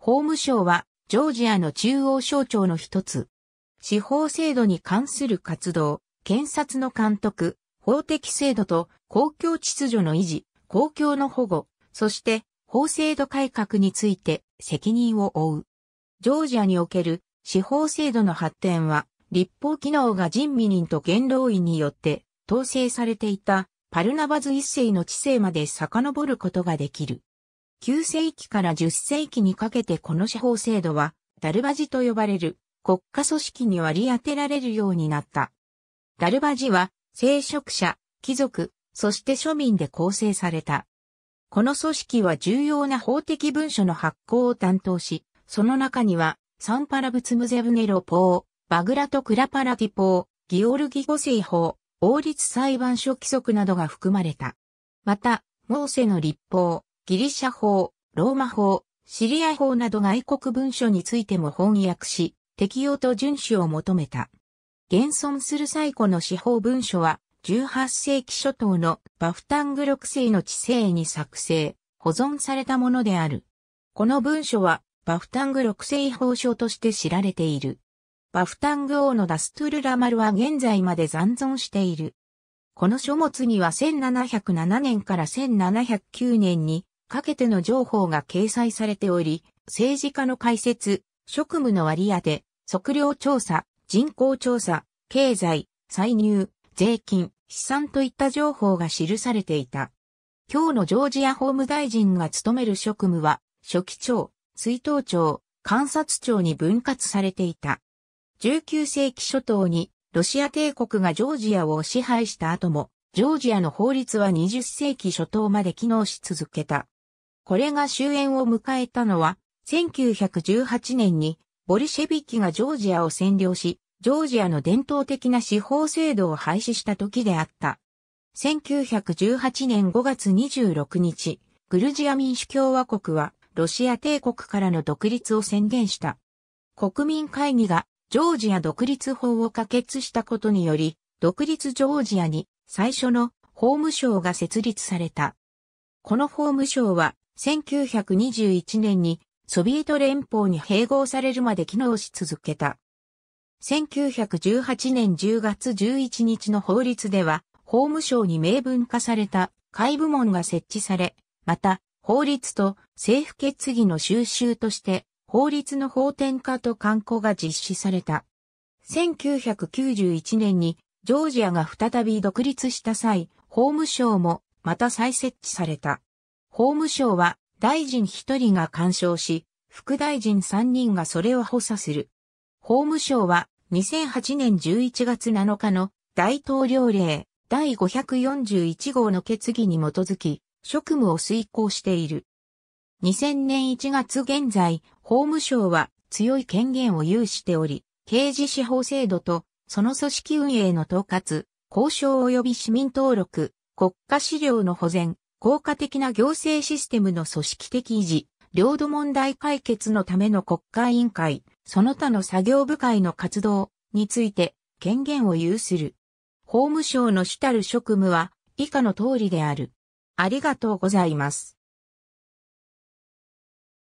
法務省は、ジョージアの中央省庁の一つ。司法制度に関する活動、検察の監督、法的制度と公共秩序の維持、公共の保護、そして法制度改革について責任を負う。ジョージアにおける司法制度の発展は、立法機能が人民人と元老院によって統制されていたパルナバズ一世の治世まで遡ることができる。9世紀から10世紀にかけてこの司法制度は、ダルバジと呼ばれる国家組織に割り当てられるようになった。ダルバジは、聖職者、貴族、そして庶民で構成された。この組織は重要な法的文書の発行を担当し、その中には、サンパラブツムゼブネロ法、バグラトクラパラティ法、ギオルギ五世法、王立裁判所規則などが含まれた。また、モーセの立法、ギリシャ法、ローマ法、シリア法など外国文書についても翻訳し、適用と遵守を求めた。現存する最古の司法文書は、18世紀初頭のバフタング6世の治世に作成、保存されたものである。この文書は、バフタング6世法書として知られている。バフタング王のダストゥルラマルは現在まで残存している。この書物には1707年から1709年にかけての情報が掲載されており、政治家の解説、職務の割り当て、測量調査、人口調査、経済、歳入、税金、資産といった情報が記されていた。今日のジョージア法務大臣が務める職務は、初期長、追悼長、観察長に分割されていた。19世紀初頭にロシア帝国がジョージアを支配した後も、ジョージアの法律は20世紀初頭まで機能し続けた。これが終焉を迎えたのは、1918年にボルシェビキがジョージアを占領し、ジョージアの伝統的な司法制度を廃止した時であった。1918年5月26日、グルジア民主共和国はロシア帝国からの独立を宣言した。国民会議がジョージア独立法を可決したことにより、独立ジョージアに最初の法務省が設立された。この法務省は1921年にソビエト連邦に併合されるまで機能し続けた。1918年10月11日の法律では、法務省に明文化された会部門が設置され、また、法律と政府決議の収集として、法律の法典化と刊行が実施された。1991年にジョージアが再び独立した際、法務省もまた再設置された。法務省は大臣1人が干渉し、副大臣3人がそれを補佐する。法務省は2008年11月7日の大統領令第541号の決議に基づき職務を遂行している。2000年1月現在、法務省は強い権限を有しており、刑事司法制度とその組織運営の統括、交渉及び市民登録、国家資料の保全、効果的な行政システムの組織的維持、領土問題解決のための国会委員会、その他の作業部会の活動について権限を有する。法務省の主たる職務は以下の通りである。ありがとうございます。